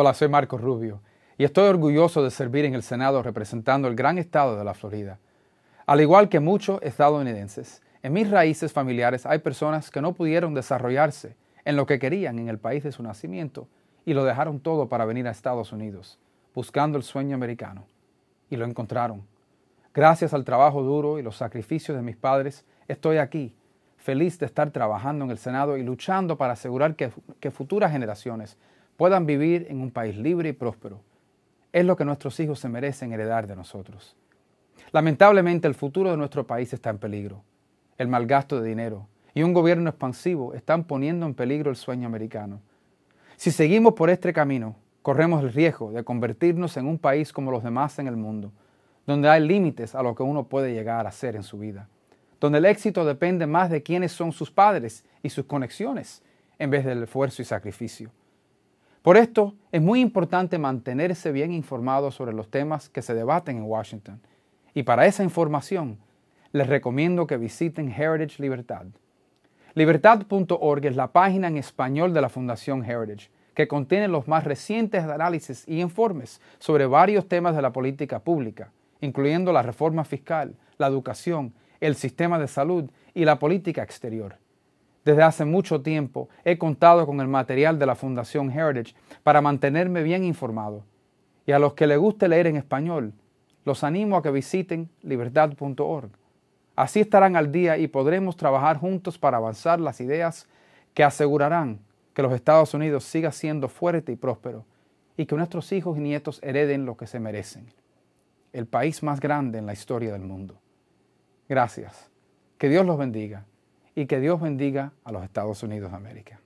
Hola, soy Marco Rubio y estoy orgulloso de servir en el Senado representando el gran estado de la Florida. Al igual que muchos estadounidenses, en mis raíces familiares hay personas que no pudieron desarrollarse en lo que querían en el país de su nacimiento y lo dejaron todo para venir a Estados Unidos, buscando el sueño americano. Y lo encontraron. Gracias al trabajo duro y los sacrificios de mis padres, estoy aquí, feliz de estar trabajando en el Senado y luchando para asegurar que, que futuras generaciones puedan vivir en un país libre y próspero. Es lo que nuestros hijos se merecen heredar de nosotros. Lamentablemente el futuro de nuestro país está en peligro. El mal gasto de dinero y un gobierno expansivo están poniendo en peligro el sueño americano. Si seguimos por este camino, corremos el riesgo de convertirnos en un país como los demás en el mundo, donde hay límites a lo que uno puede llegar a ser en su vida, donde el éxito depende más de quiénes son sus padres y sus conexiones, en vez del esfuerzo y sacrificio. Por esto, es muy importante mantenerse bien informado sobre los temas que se debaten en Washington. Y para esa información, les recomiendo que visiten Heritage Libertad. Libertad.org es la página en español de la Fundación Heritage, que contiene los más recientes análisis y informes sobre varios temas de la política pública, incluyendo la reforma fiscal, la educación, el sistema de salud y la política exterior. Desde hace mucho tiempo he contado con el material de la Fundación Heritage para mantenerme bien informado. Y a los que les guste leer en español, los animo a que visiten libertad.org. Así estarán al día y podremos trabajar juntos para avanzar las ideas que asegurarán que los Estados Unidos siga siendo fuerte y próspero y que nuestros hijos y nietos hereden lo que se merecen. El país más grande en la historia del mundo. Gracias. Que Dios los bendiga y que Dios bendiga a los Estados Unidos de América.